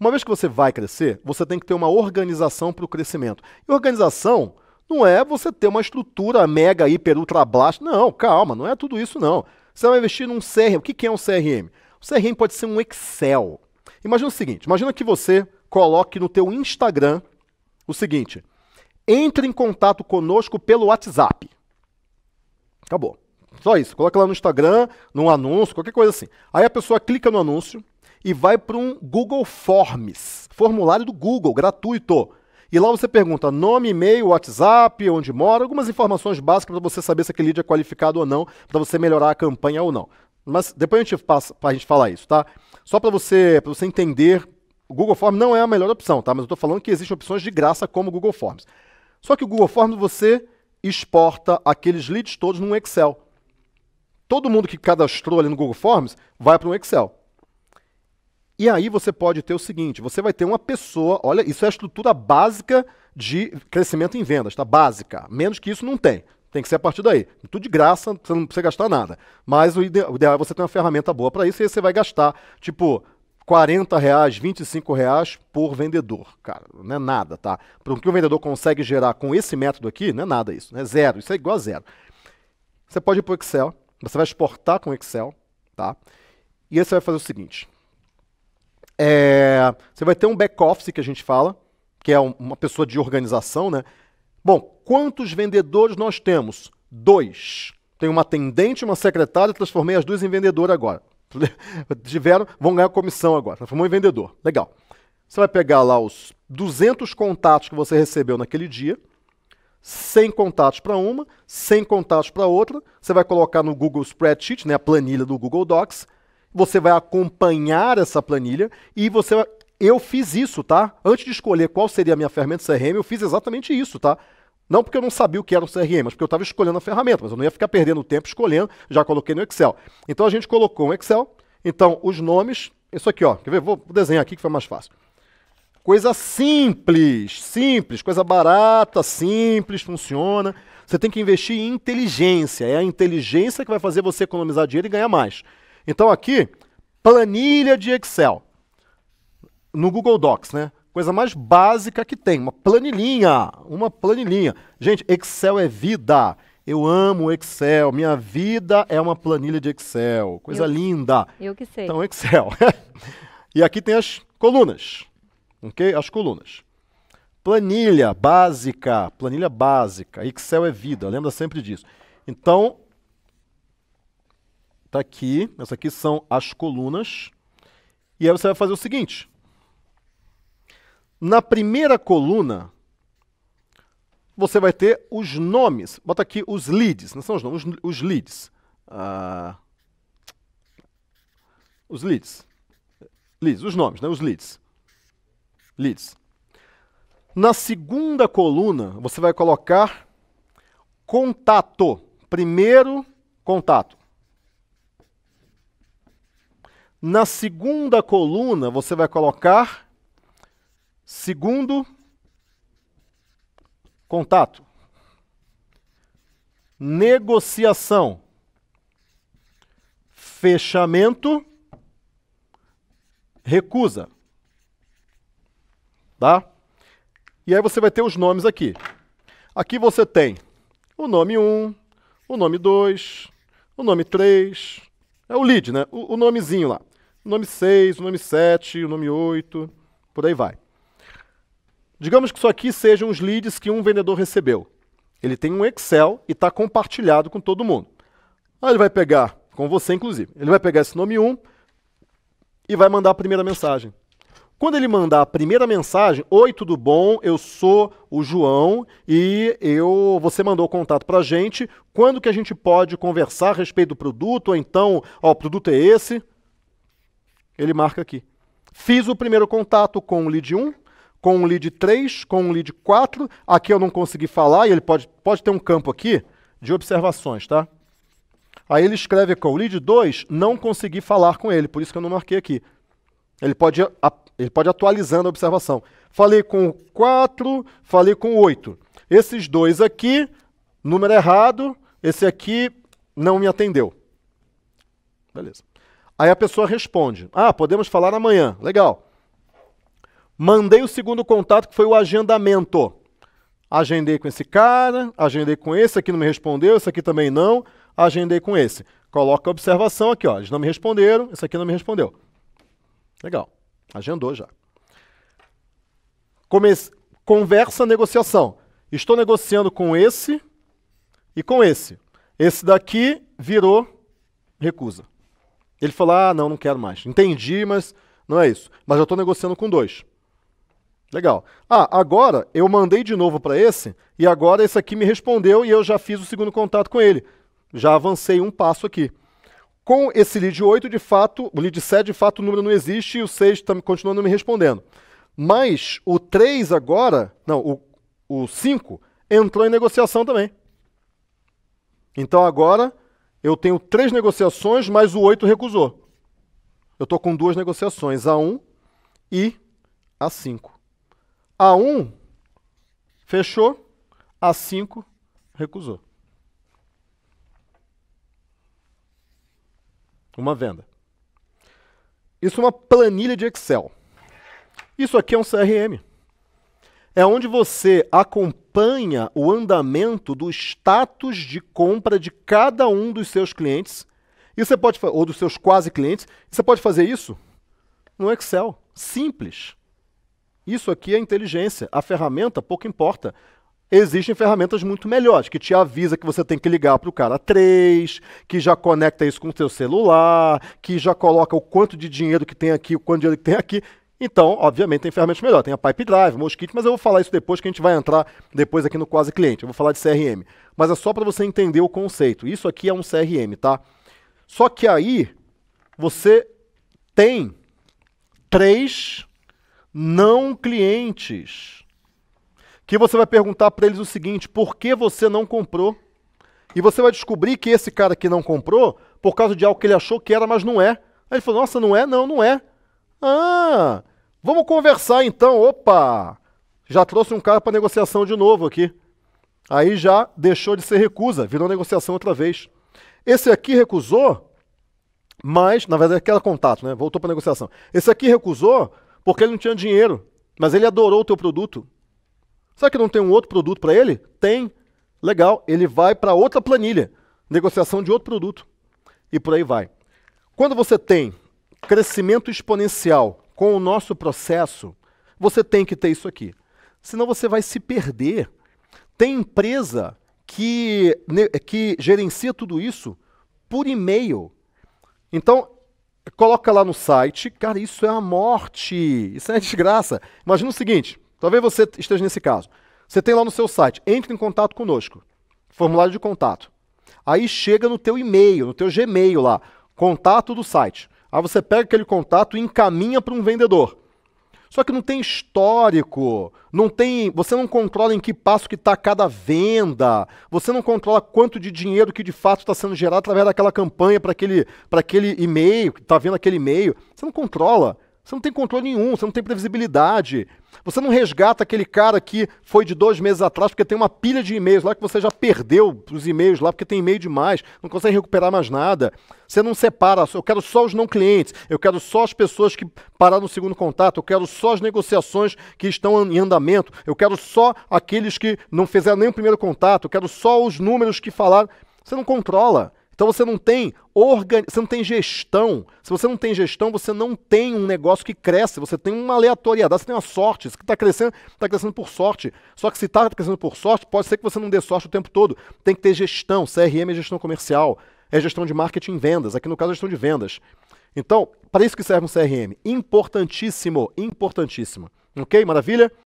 Uma vez que você vai crescer, você tem que ter uma organização para o crescimento. E organização não é você ter uma estrutura mega, hiper, ultra blast. Não, calma, não é tudo isso não. Você vai investir num CRM. O que é um CRM? O CRM pode ser um Excel. Imagina o seguinte, imagina que você coloque no teu Instagram o seguinte, entre em contato conosco pelo WhatsApp. Acabou. Só isso. Coloca lá no Instagram, num anúncio, qualquer coisa assim. Aí a pessoa clica no anúncio, e vai para um Google Forms, formulário do Google, gratuito. E lá você pergunta nome, e-mail, WhatsApp, onde mora, algumas informações básicas para você saber se aquele lead é qualificado ou não, para você melhorar a campanha ou não. Mas depois a gente passa para a gente falar isso, tá? Só para você, você entender, o Google Forms não é a melhor opção, tá? Mas eu estou falando que existem opções de graça como o Google Forms. Só que o Google Forms você exporta aqueles leads todos num Excel. Todo mundo que cadastrou ali no Google Forms vai para um Excel. E aí você pode ter o seguinte: você vai ter uma pessoa, olha, isso é a estrutura básica de crescimento em vendas, tá? Básica. Menos que isso não tem. Tem que ser a partir daí. Tudo de graça, você não precisa gastar nada. Mas o, ide o ideal é você ter uma ferramenta boa para isso, e aí você vai gastar, tipo, 40 reais, 25 reais por vendedor, cara, não é nada, tá? Para o que o vendedor consegue gerar com esse método aqui, não é nada isso, é zero, isso é igual a zero. Você pode ir para o Excel, você vai exportar com Excel, tá? E aí você vai fazer o seguinte, é, você vai ter um back-office que a gente fala, que é um, uma pessoa de organização, né? Bom, quantos vendedores nós temos? Dois. Tem uma atendente, uma secretária, transformei as duas em vendedor agora. Tiveram, vão ganhar comissão agora. Transformou em vendedor. Legal. Você vai pegar lá os 200 contatos que você recebeu naquele dia, 100 contatos para uma, 100 contatos para outra. Você vai colocar no Google Spreadsheet, né, a planilha do Google Docs, você vai acompanhar essa planilha e você vai... Eu fiz isso, tá? Antes de escolher qual seria a minha ferramenta CRM, eu fiz exatamente isso, tá? Não porque eu não sabia o que era o CRM, mas porque eu estava escolhendo a ferramenta, mas eu não ia ficar perdendo tempo escolhendo, já coloquei no Excel. Então a gente colocou um Excel, então os nomes, isso aqui, ó, quer ver? Vou desenhar aqui que foi mais fácil. Coisa simples, simples, coisa barata, simples, funciona. Você tem que investir em inteligência, é a inteligência que vai fazer você economizar dinheiro e ganhar mais. Então aqui, planilha de Excel. No Google Docs, né? Coisa mais básica que tem, uma planilhinha, uma planilhinha. Gente, Excel é vida. Eu amo Excel, minha vida é uma planilha de Excel. Coisa eu, linda. Eu que sei. Então, Excel. e aqui tem as colunas. OK? As colunas. Planilha básica, planilha básica. Excel é vida, lembra sempre disso. Então, tá aqui. Essas aqui são as colunas. E aí você vai fazer o seguinte. Na primeira coluna, você vai ter os nomes. Bota aqui os leads. Não são os nomes, os, leads. Ah, os leads. Leads, os nomes, né? Os leads. Leads. Na segunda coluna, você vai colocar contato. Primeiro contato. Na segunda coluna, você vai colocar segundo contato, negociação, fechamento, recusa. Tá? E aí você vai ter os nomes aqui. Aqui você tem o nome 1, o nome 2, o nome 3, é o lead, né? O, o nomezinho lá o nome 6, o nome 7, o nome 8, por aí vai. Digamos que isso aqui sejam os leads que um vendedor recebeu. Ele tem um Excel e está compartilhado com todo mundo. Aí ele vai pegar, com você inclusive, ele vai pegar esse nome 1 e vai mandar a primeira mensagem. Quando ele mandar a primeira mensagem, oi, tudo bom? Eu sou o João e eu, você mandou o contato para a gente. Quando que a gente pode conversar a respeito do produto? Ou então, ó, o produto é esse, ele marca aqui. Fiz o primeiro contato com o lead 1, com o lead 3, com o lead 4. Aqui eu não consegui falar e ele pode, pode ter um campo aqui de observações, tá? Aí ele escreve com o lead 2, não consegui falar com ele, por isso que eu não marquei aqui. Ele pode, ele pode atualizando a observação. Falei com o 4, falei com o 8. Esses dois aqui, número errado, esse aqui não me atendeu. Beleza. Aí a pessoa responde: Ah, podemos falar amanhã. Legal. Mandei o segundo contato, que foi o agendamento. Agendei com esse cara, agendei com esse, aqui não me respondeu, esse aqui também não, agendei com esse. Coloca a observação aqui, ó. Eles não me responderam, esse aqui não me respondeu. Legal. Agendou já. Comece... Conversa, negociação. Estou negociando com esse e com esse. Esse daqui virou recusa. Ele falou: ah, não, não quero mais. Entendi, mas não é isso. Mas eu estou negociando com dois. Legal. Ah, agora eu mandei de novo para esse, e agora esse aqui me respondeu e eu já fiz o segundo contato com ele. Já avancei um passo aqui. Com esse lead 8, de fato, o lead 7, de fato, o número não existe e o 6 tá, continua não me respondendo. Mas o 3 agora, não, o, o 5 entrou em negociação também. Então agora eu tenho três negociações, mas o oito recusou. Eu estou com duas negociações, A1 e A5. A1 fechou, A5 recusou. Uma venda. Isso é uma planilha de Excel. Isso aqui é um CRM. É onde você acompanha acompanha o andamento do status de compra de cada um dos seus clientes, e você pode ou dos seus quase clientes, você pode fazer isso no Excel, simples. Isso aqui é inteligência. A ferramenta pouco importa. Existem ferramentas muito melhores, que te avisa que você tem que ligar para o cara 3, que já conecta isso com o teu celular, que já coloca o quanto de dinheiro que tem aqui, o quanto de dinheiro que tem aqui. Então, obviamente, tem ferramentas melhor. Tem a Pipe Drive, Mosquito, mas eu vou falar isso depois, que a gente vai entrar depois aqui no Quase Cliente. Eu vou falar de CRM. Mas é só para você entender o conceito. Isso aqui é um CRM, tá? Só que aí, você tem três não clientes que você vai perguntar para eles o seguinte: por que você não comprou? E você vai descobrir que esse cara que não comprou por causa de algo que ele achou que era, mas não é. Aí ele falou: nossa, não é? Não, não é. Ah, Vamos conversar então. Opa! Já trouxe um cara para negociação de novo aqui. Aí já deixou de ser recusa, virou negociação outra vez. Esse aqui recusou, mas, na verdade, aquele contato, né? Voltou para negociação. Esse aqui recusou porque ele não tinha dinheiro, mas ele adorou o teu produto. Será que não tem um outro produto para ele? Tem. Legal, ele vai para outra planilha, negociação de outro produto. E por aí vai. Quando você tem crescimento exponencial com o nosso processo, você tem que ter isso aqui. Senão você vai se perder. Tem empresa que, que gerencia tudo isso por e-mail. Então, coloca lá no site, cara, isso é a morte, isso é desgraça. Imagina o seguinte, talvez você esteja nesse caso. Você tem lá no seu site, entre em contato conosco, formulário de contato. Aí chega no teu e-mail, no teu Gmail lá, contato do site. Aí você pega aquele contato e encaminha para um vendedor. Só que não tem histórico, não tem, você não controla em que passo que está cada venda, você não controla quanto de dinheiro que de fato está sendo gerado através daquela campanha para aquele, aquele e-mail, está vendo aquele e-mail, você não controla. Você não tem controle nenhum, você não tem previsibilidade. Você não resgata aquele cara que foi de dois meses atrás porque tem uma pilha de e-mails lá que você já perdeu os e-mails lá porque tem e-mail demais, não consegue recuperar mais nada. Você não separa, eu quero só os não clientes, eu quero só as pessoas que pararam no segundo contato, eu quero só as negociações que estão em andamento, eu quero só aqueles que não fizeram nem o primeiro contato, eu quero só os números que falaram. Você não controla. Então você não tem organ... você não tem gestão. Se você não tem gestão, você não tem um negócio que cresce, você tem uma aleatoriedade, você tem uma sorte. Isso que está crescendo, está crescendo por sorte. Só que se está crescendo por sorte, pode ser que você não dê sorte o tempo todo. Tem que ter gestão. CRM é gestão comercial, é gestão de marketing e vendas. Aqui no caso é gestão de vendas. Então, para isso que serve um CRM. Importantíssimo, importantíssimo. Ok? Maravilha?